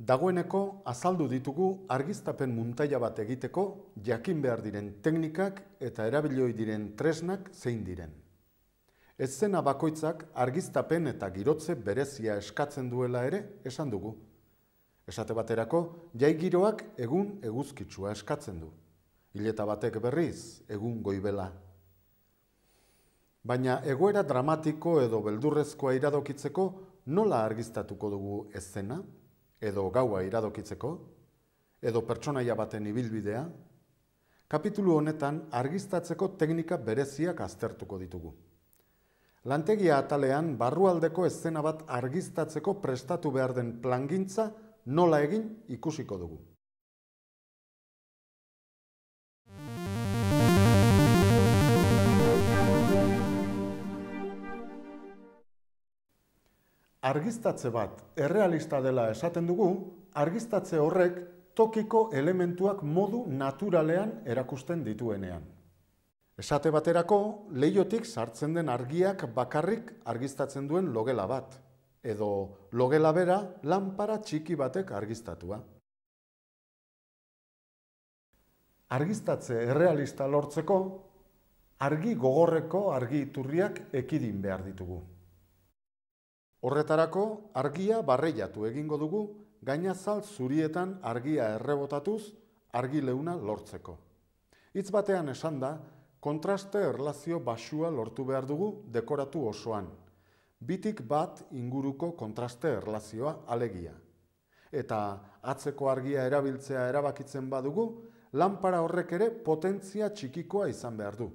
Dagoeneko azaldu ditugu argiztapen muntaila bat egiteko jakin behar diren teknikak eta erabilioi diren tresnak zein diren. Ezzena bakoitzak argiztapen eta girotze berezia eskatzen duela ere esan dugu. Esate baterako, jai giroak egun eguzkitsua eskatzen du. Hileta batek berriz, egun goibela. Baina egoera dramatiko edo beldurrezkoa iradokitzeko nola argiztatuko dugu ezzena? zena, edo gaua iradokitzeko, edo pertsonaia baten ibilbidea, kapitulu honetan argiztatzeko teknika bereziak aztertuko ditugu. Lantegia atalean barrualdeko eszena bat argiztatzeko prestatu behar den plangintza nola egin ikusiko dugu. argistatze bat errealista dela esaten dugu, argistatze horrek tokiko elementuak modu naturalean erakusten dituenean. Esate baterako, leiotik sartzen den argiak bakarrik argistatzen duen logela bat, edo logela bera lanpara txiki batek argistatua. Argistatze errealista lortzeko, argi gogorreko argi iturriak ekidin behar ditugu. Horretarako, argia barreiatu egingo dugu, gainazal zurietan argia errebotatuz, argi leuna lortzeko. Itz batean esan da, kontraste erlazio basua lortu behar dugu dekoratu osoan. Bitik bat inguruko kontraste erlazioa alegia. Eta atzeko argia erabiltzea erabakitzen badugu, lanpara horrek ere potentzia txikikoa izan behar du.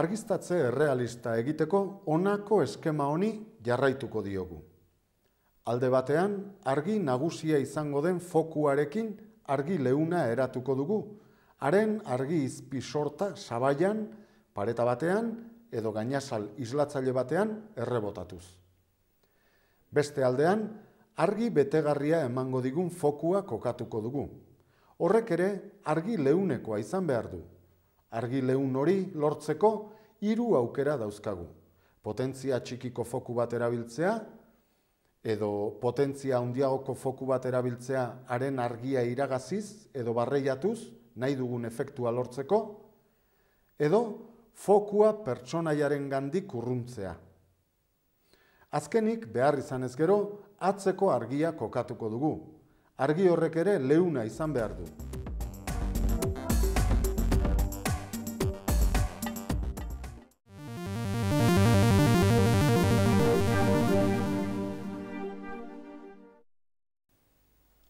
Argiztatze errealista egiteko honako eskema honi jarraituko diogu. Alde batean, argi nagusia izango den fokuarekin argi leuna eratuko dugu, haren argi izpi sorta sabaian, pareta batean edo gainasal islatzaile batean errebotatuz. Beste aldean, argi betegarria emango digun fokua kokatuko dugu. Horrek ere argi leunekoa izan behar du, argi lehun hori lortzeko hiru aukera dauzkagu. Potentzia txikiko foku bat erabiltzea, edo potentzia handiagoko foku bat erabiltzea haren argia iragaziz edo barreiatuz nahi dugun efektua lortzeko, edo fokua pertsonaiaren gandik urruntzea. Azkenik behar izan ez gero atzeko argia kokatuko dugu. Argi horrek ere leuna izan behar du.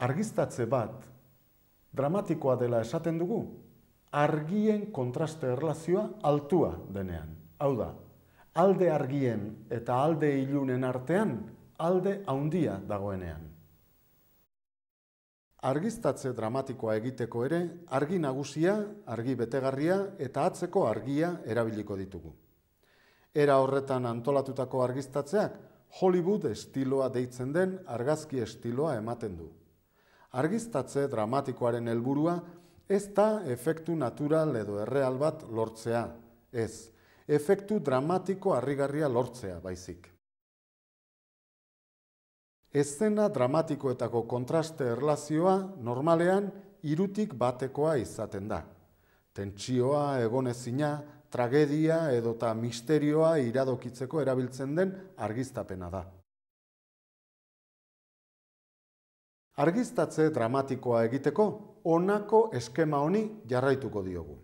argistatze bat dramatikoa dela esaten dugu, argien kontraste erlazioa altua denean. Hau da, alde argien eta alde ilunen artean, alde haundia dagoenean. Argistatze dramatikoa egiteko ere, argi nagusia, argi betegarria eta atzeko argia erabiliko ditugu. Era horretan antolatutako argistatzeak, Hollywood estiloa deitzen den argazki estiloa ematen du argiztatze dramatikoaren helburua ez da efektu natural edo erreal bat lortzea, ez. Efektu dramatiko harrigarria lortzea, baizik. Eszena dramatikoetako kontraste erlazioa normalean irutik batekoa izaten da. Tentsioa, egonezina, tragedia edota misterioa iradokitzeko erabiltzen den argiztapena da. Argiztatze dramatikoa egiteko, honako eskema honi jarraituko diogu.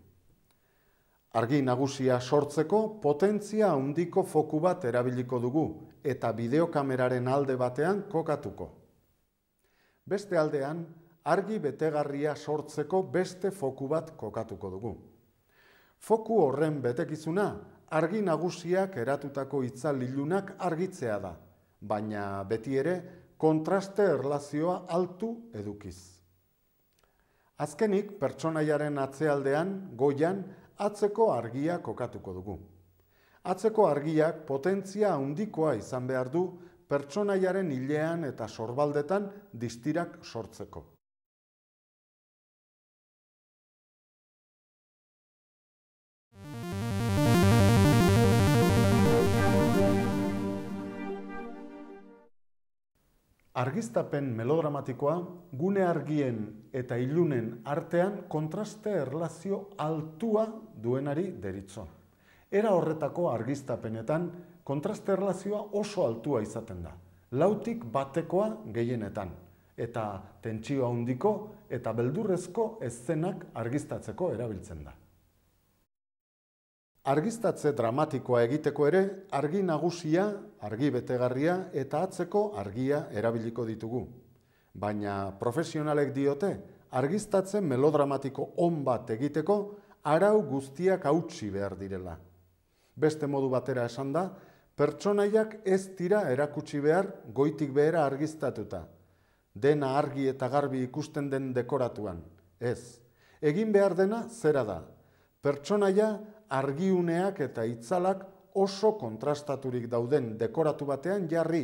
Argi nagusia sortzeko potentzia handiko foku bat erabiliko dugu eta bideokameraren alde batean kokatuko. Beste aldean, argi betegarria sortzeko beste foku bat kokatuko dugu. Foku horren betekizuna, argi nagusiak eratutako itzalilunak argitzea da, baina beti ere kontraste erlazioa altu edukiz. Azkenik, pertsonaiaren atzealdean, goian, atzeko argia kokatuko dugu. Atzeko argiak potentzia handikoa izan behar du pertsonaiaren hilean eta sorbaldetan distirak sortzeko. Argistapen melodramatikoa gune argien eta ilunen artean kontraste erlazio altua duenari deritzo. Era horretako argistapenetan kontraste erlazioa oso altua izaten da. Lautik batekoa gehienetan eta tentsioa hundiko eta beldurrezko eszenak argistatzeko erabiltzen da. Argistatze dramatikoa egiteko ere, argi nagusia, argi betegarria eta atzeko argia erabiliko ditugu. Baina profesionalek diote, argistatze melodramatiko on bat egiteko arau guztiak hautsi behar direla. Beste modu batera esan da, pertsonaiak ez dira erakutsi behar goitik behera argistatuta. Dena argi eta garbi ikusten den dekoratuan. Ez. Egin behar dena zera da, Pertsonaia argiuneak eta itzalak oso kontrastaturik dauden dekoratu batean jarri,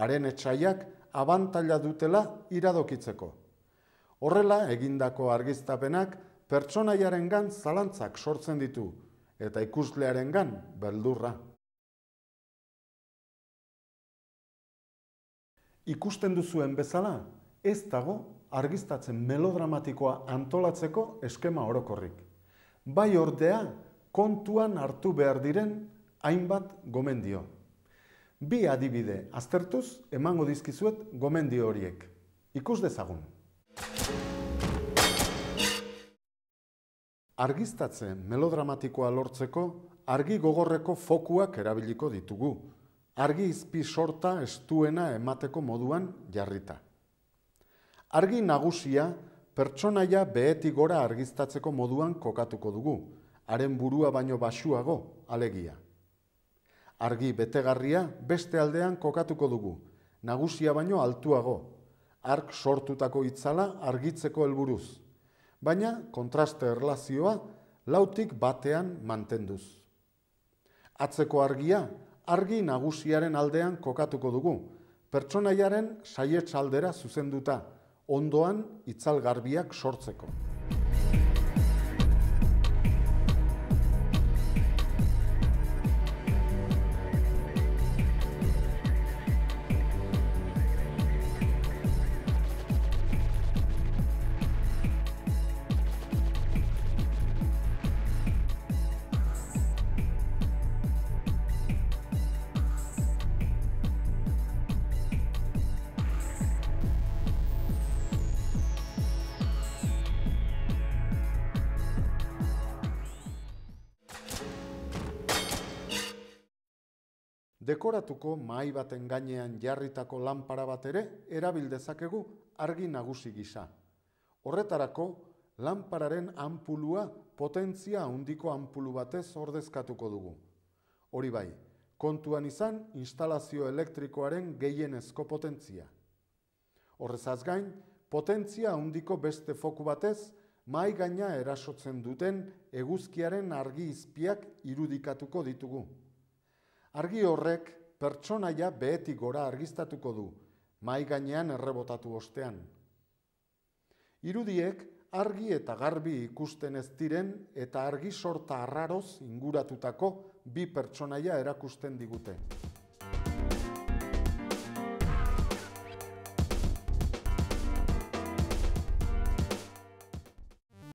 haren etxaiak abantaila dutela iradokitzeko. Horrela, egindako argiztapenak pertsonaiaren zalantzak sortzen ditu, eta ikuslearen beldurra. Ikusten duzuen bezala, ez dago argiztatzen melodramatikoa antolatzeko eskema orokorrik bai ordea kontuan hartu behar diren hainbat gomendio. Bi adibide aztertuz emango dizkizuet gomendio horiek. Ikus dezagun. Argiztatze melodramatikoa lortzeko argi gogorreko fokuak erabiliko ditugu. Argi izpi sorta estuena emateko moduan jarrita. Argi nagusia pertsonaia behetik gora argiztatzeko moduan kokatuko dugu, haren burua baino basuago, alegia. Argi betegarria beste aldean kokatuko dugu, nagusia baino altuago, ark sortutako itzala argitzeko helburuz. baina kontraste erlazioa lautik batean mantenduz. Atzeko argia, argi nagusiaren aldean kokatuko dugu, pertsonaiaren aldera zuzenduta, ondoan itzal garbiak sortzeko. Dekoratuko mai baten gainean jarritako lanpara bat ere erabil dezakegu argi nagusi gisa. Horretarako, lanpararen ampulua potentzia handiko ampulu batez ordezkatuko dugu. Hori bai, kontuan izan instalazio elektrikoaren gehienezko potentzia. Horrezaz gain, potentzia handiko beste foku batez mai gaina erasotzen duten eguzkiaren argi izpiak irudikatuko ditugu argi horrek pertsonaia behetik gora argiztatuko du, mai gainean errebotatu ostean. Irudiek argi eta garbi ikusten ez diren eta argi sorta arraroz inguratutako bi pertsonaia erakusten digute.